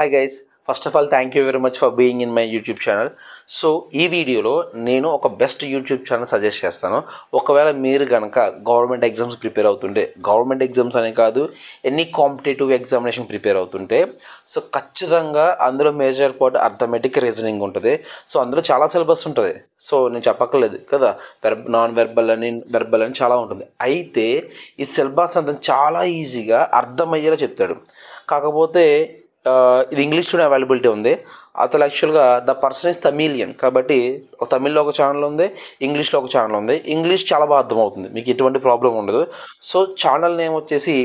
hi guys first of all thank you very much for being in my YouTube channel so ఈ వీడియోలో నేను ఒక best YouTube channel suggest చేస్తాను ఒకవేళ మీరు కనుక గవర్నమెంట్ ఎగ్జామ్స్ ప్రిపేర్ అవుతుంటే గవర్నమెంట్ ఎగ్జామ్స్ అనే కాదు ఎనీ కాంపిటేటివ్ ఎగ్జామినేషన్ ప్రిపేర్ అవుతుంటే సో ఖచ్చితంగా అందులో మేజర్ పార్ట్ అర్థమెటిక్ రీజనింగ్ ఉంటుంది సో అందులో చాలా సిలబస్ ఉంటుంది సో నేను చెప్పక్కర్లేదు కదా వెర్బ్ నాన్ వెర్బల్ అని వెర్బల్ అని చాలా ఉంటుంది అయితే ఈ సిలబస్ అంతా చాలా ఈజీగా అర్థమయ్యేలా చెప్తాడు కాకపోతే ఇది ఇంగ్లీష్లోనే అవైలబిలిటీ ఉంది అతను యాక్చువల్గా ద పర్సన్ ఇస్ తమిలియన్ కాబట్టి తమిళ్లో ఒక ఛానల్ ఉంది ఇంగ్లీష్లో ఒక ఛానల్ ఉంది ఇంగ్లీష్ చాలా బాగా అర్థమవుతుంది మీకు ఎటువంటి ప్రాబ్లం ఉండదు సో ఛానల్ నేమ్ వచ్చేసి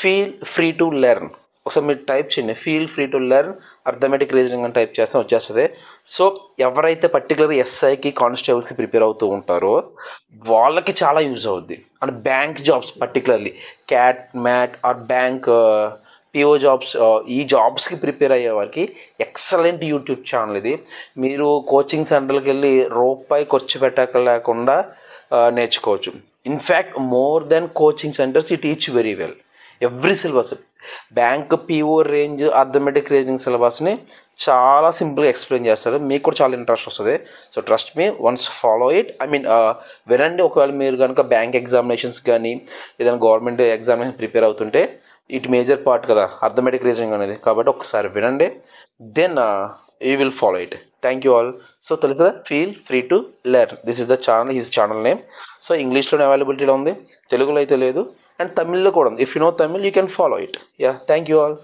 ఫీల్ ఫ్రీ టు లెర్న్ ఒకసారి మీరు టైప్ చేయండి feel free to learn arithmetic reasoning అని టైప్ చేస్తే వచ్చేస్తుంది సో ఎవరైతే పర్టికులర్ ఎస్ఐకి కానిస్టేబుల్స్కి ప్రిపేర్ అవుతూ ఉంటారో వాళ్ళకి చాలా యూజ్ అవుద్ది and bank jobs particularly CAT MAT or bank PO jobs uh, ఈ జాబ్స్కి ప్రిపేర్ అయ్యే వారికి ఎక్సలెంట్ యూట్యూబ్ ఛానల్ ఇది మీరు కోచింగ్ సెంటర్కి వెళ్ళి రూపాయి ఖర్చు పెట్టక లేకుండా uh, నేర్చుకోవచ్చు in fact more than coaching centres ఈ teach very well every syllabus bank PO range arithmetic reasoning సిలబస్ని చాలా సింపుల్గా ఎక్స్ప్లెయిన్ చేస్తారు మీకు కూడా చాలా ఇంట్రెస్ట్ వస్తుంది so trust me once follow it I mean వినండి ఒకవేళ మీరు కనుక బ్యాంక్ ఎగ్జామినేషన్స్ కానీ ఏదైనా గవర్నమెంట్ ఎగ్జామినేషన్ ప్రిపేర్ అవుతుంటే ఇట్ మేజర్ పార్ట్ కదా అర్థమెటిక్ రీజనింగ్ అనేది కాబట్టి ఒకసారి వినండి then you will follow it thank you all so తెలుసు కదా feel free to learn this is the channel his channel name so ఇంగ్లీష్లోనే అవైలబిలిటీలో ఉంది తెలుగులో అయితే లేదు అండ్ తమిళ్లో కూడా ఉంది if you know Tamil you can follow it yeah thank you all